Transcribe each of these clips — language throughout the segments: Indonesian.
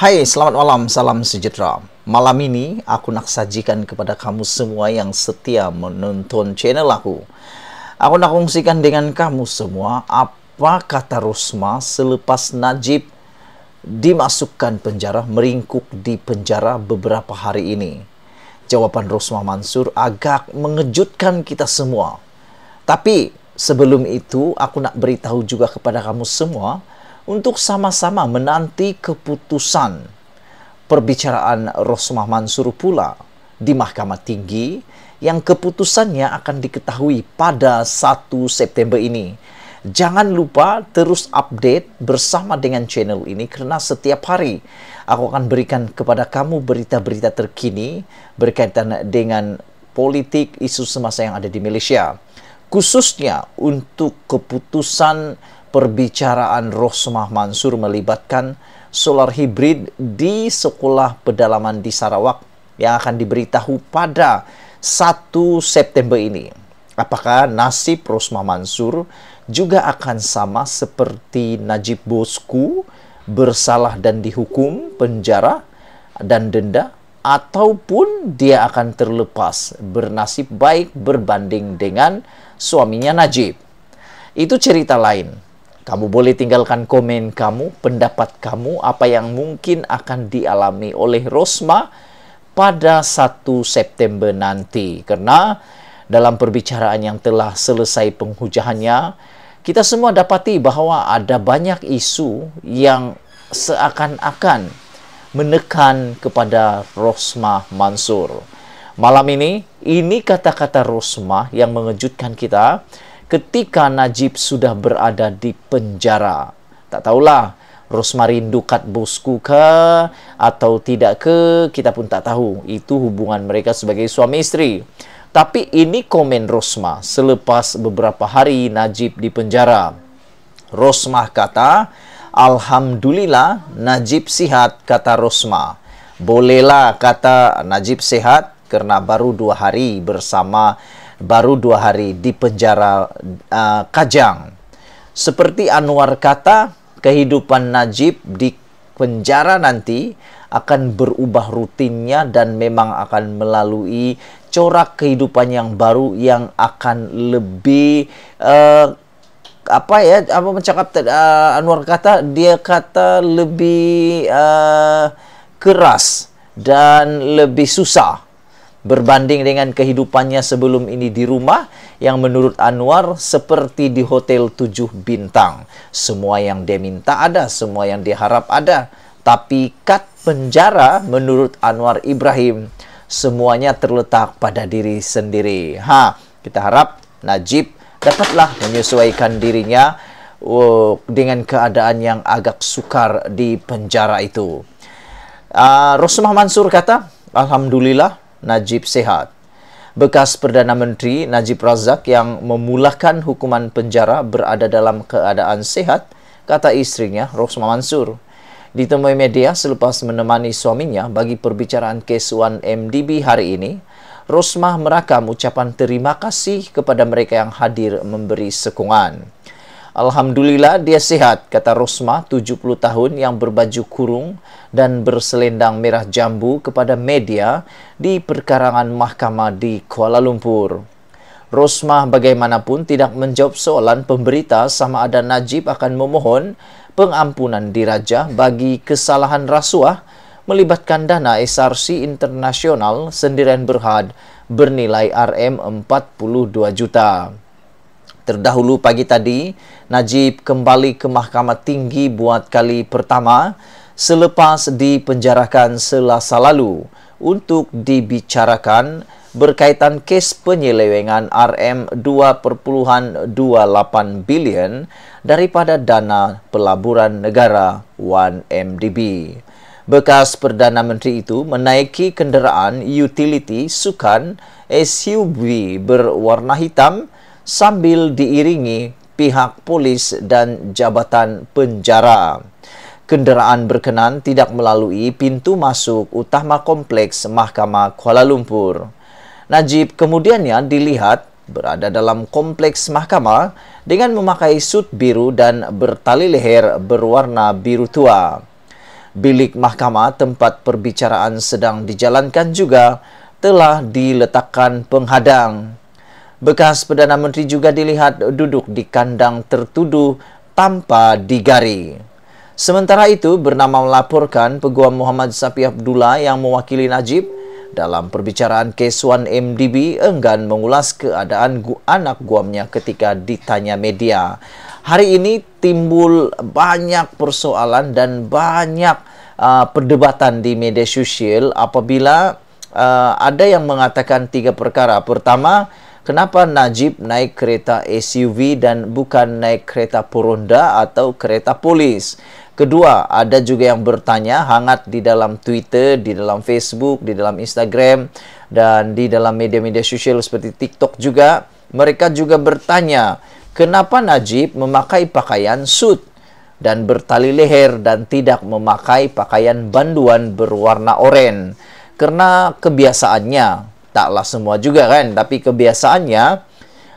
Hai, selamat malam, salam sejahtera. Malam ini aku nak sajikan kepada kamu semua yang setia menonton channel aku. Aku nak kongsikan dengan kamu semua apa kata Rusma selepas Najib dimasukkan penjara, meringkuk di penjara beberapa hari ini. Jawaban Rusma Mansur agak mengejutkan kita semua. Tapi sebelum itu aku nak beritahu juga kepada kamu semua, untuk sama-sama menanti keputusan perbicaraan Rosmah Mansur pula di Mahkamah Tinggi yang keputusannya akan diketahui pada 1 September ini. Jangan lupa terus update bersama dengan channel ini karena setiap hari aku akan berikan kepada kamu berita-berita terkini berkaitan dengan politik isu semasa yang ada di Malaysia. Khususnya untuk keputusan perbicaraan Rosmah Mansur melibatkan solar hybrid di sekolah pedalaman di Sarawak yang akan diberitahu pada 1 September ini. Apakah nasib Rosmah Mansur juga akan sama seperti Najib Bosku bersalah dan dihukum penjara dan denda ataupun dia akan terlepas bernasib baik berbanding dengan suaminya Najib. Itu cerita lain. Kamu boleh tinggalkan komen kamu, pendapat kamu, apa yang mungkin akan dialami oleh Rosma pada 1 September nanti. Karena dalam perbicaraan yang telah selesai penghujahannya, kita semua dapati bahawa ada banyak isu yang seakan-akan menekan kepada Rosma Mansur. Malam ini, ini kata-kata Rosma yang mengejutkan kita ketika Najib sudah berada di penjara. Tak tahulah Rosmarin dukat bosku ke atau tidak ke kita pun tak tahu. Itu hubungan mereka sebagai suami isteri. Tapi ini komen Rosma selepas beberapa hari Najib di penjara. Rosma kata, Alhamdulillah Najib sihat kata Rosma. Bolehlah kata Najib sehat kerana baru dua hari bersama Najib. baru dua hari di penjara uh, Kajang. Seperti Anwar kata, kehidupan Najib di penjara nanti akan berubah rutinnya dan memang akan melalui corak kehidupan yang baru yang akan lebih uh, apa ya apa mencakap uh, Anwar kata dia kata lebih uh, keras dan lebih susah Berbanding dengan kehidupannya sebelum ini di rumah yang menurut Anwar seperti di hotel tujuh bintang. Semua yang dia minta ada, semua yang diharap ada. Tapi kat penjara menurut Anwar Ibrahim semuanya terletak pada diri sendiri. Ha, kita harap Najib dapatlah menyesuaikan dirinya uh, dengan keadaan yang agak sukar di penjara itu. Uh, Mansur kata, Alhamdulillah Najib sehat. Bekas Perdana Menteri Najib Razak yang memulakan hukuman penjara berada dalam keadaan sehat, kata isterinya Rosma Mansur. Ditemui media selepas menemani suaminya bagi perbicaraan kes 1MDB hari ini, Rosmah merakam ucapan terima kasih kepada mereka yang hadir memberi sekungan. Alhamdulillah dia sihat, kata Rosma, 70 tahun yang berbaju kurung dan berselendang merah jambu kepada media di perkarangan mahkamah di Kuala Lumpur. Rosmah bagaimanapun tidak menjawab soalan pemberita sama ada Najib akan memohon pengampunan diraja bagi kesalahan rasuah melibatkan dana SRC internasional sendirian berhad bernilai RM42 juta. Terdahulu pagi tadi, Najib kembali ke Mahkamah Tinggi buat kali pertama selepas dipenjarakan selasa lalu untuk dibicarakan berkaitan kes penyelewengan RM2.28 bilion daripada dana pelaburan negara 1MDB. Bekas Perdana Menteri itu menaiki kenderaan utiliti sukan SUV berwarna hitam sambil diiringi pihak polis dan jabatan penjara. Kenderaan berkenan tidak melalui pintu masuk utama kompleks Mahkamah Kuala Lumpur. Najib kemudiannya dilihat berada dalam kompleks mahkamah dengan memakai sut biru dan bertali leher berwarna biru tua. Bilik mahkamah tempat perbicaraan sedang dijalankan juga telah diletakkan penghadang. Bekas Perdana Menteri juga dilihat duduk di kandang tertuduh tanpa digari. Sementara itu, bernama melaporkan Peguam Muhammad Sapi Abdullah yang mewakili Najib dalam perbicaraan kes 1MDB enggan mengulas keadaan gu anak guamnya ketika ditanya media. Hari ini timbul banyak persoalan dan banyak uh, perdebatan di media sosial apabila uh, ada yang mengatakan tiga perkara. Pertama, Kenapa Najib naik kereta SUV dan bukan naik kereta poronda atau kereta polis? Kedua, ada juga yang bertanya hangat di dalam Twitter, di dalam Facebook, di dalam Instagram, dan di dalam media-media sosial seperti TikTok juga. Mereka juga bertanya, kenapa Najib memakai pakaian suit dan bertali leher dan tidak memakai pakaian banduan berwarna oranye? Karena kebiasaannya, taklah semua juga kan tapi kebiasaannya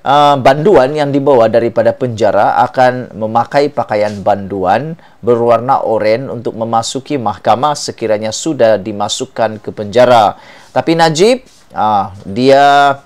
uh, banduan yang dibawa daripada penjara akan memakai pakaian banduan berwarna oranye untuk memasuki mahkamah sekiranya sudah dimasukkan ke penjara tapi Najib uh, dia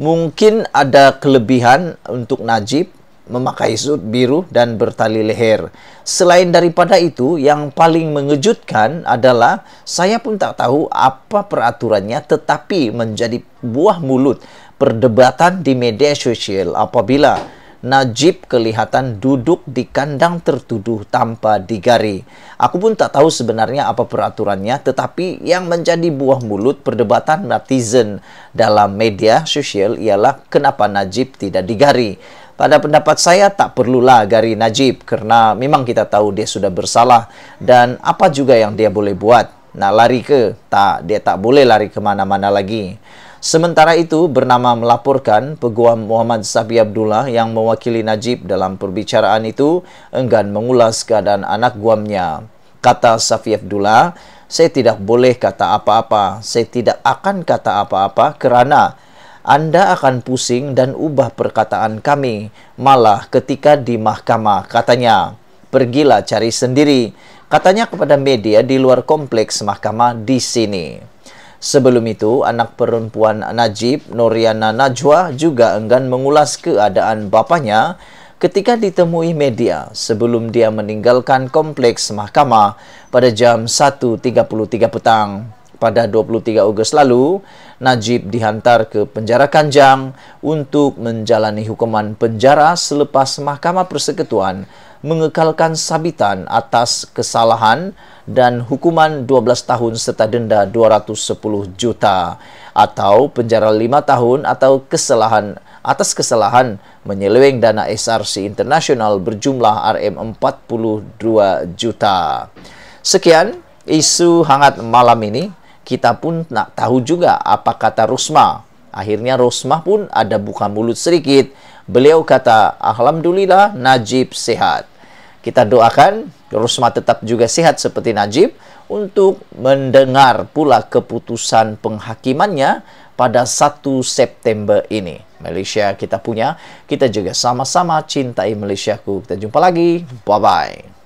mungkin ada kelebihan untuk Najib memakai sud biru dan bertali leher. Selain daripada itu, yang paling mengejutkan adalah saya pun tak tahu apa peraturannya tetapi menjadi buah mulut perdebatan di media sosial apabila Najib kelihatan duduk di kandang tertuduh tanpa digari. Aku pun tak tahu sebenarnya apa peraturannya, tetapi yang menjadi buah mulut perdebatan netizen dalam media sosial ialah kenapa Najib tidak digari. Pada pendapat saya tak perlulah gari Najib karena memang kita tahu dia sudah bersalah dan apa juga yang dia boleh buat. Nak lari ke? Tak, dia tak boleh lari ke mana-mana lagi. Sementara itu, bernama melaporkan peguam Muhammad Sabi Abdullah yang mewakili Najib dalam perbicaraan itu enggan mengulas keadaan anak guamnya. Kata Safi Abdullah, saya tidak boleh kata apa-apa, saya tidak akan kata apa-apa kerana Anda akan pusing dan ubah perkataan kami. Malah ketika di mahkamah, katanya, pergilah cari sendiri. Katanya kepada media di luar kompleks mahkamah di sini. Sebelum itu, anak perempuan Najib, Noriana Najwa, juga enggan mengulas keadaan bapanya ketika ditemui media sebelum dia meninggalkan kompleks mahkamah pada jam 1.33 petang. Pada 23 Ogos lalu, Najib dihantar ke penjara Kanjang untuk menjalani hukuman penjara selepas Mahkamah Persekutuan mengekalkan sabitan atas kesalahan dan hukuman 12 tahun serta denda 210 juta atau penjara 5 tahun atau kesalahan atas kesalahan menyeleweng dana SRC internasional berjumlah RM 42 juta. Sekian isu hangat malam ini kita pun nak tahu juga apa kata Rusma. Akhirnya Rusma pun ada buka mulut sedikit. Beliau kata, Alhamdulillah Najib sehat. Kita doakan Rusma tetap juga sehat seperti Najib untuk mendengar pula keputusan penghakimannya pada 1 September ini. Malaysia kita punya, kita juga sama-sama cintai Malaysiaku. Kita jumpa lagi. Bye-bye.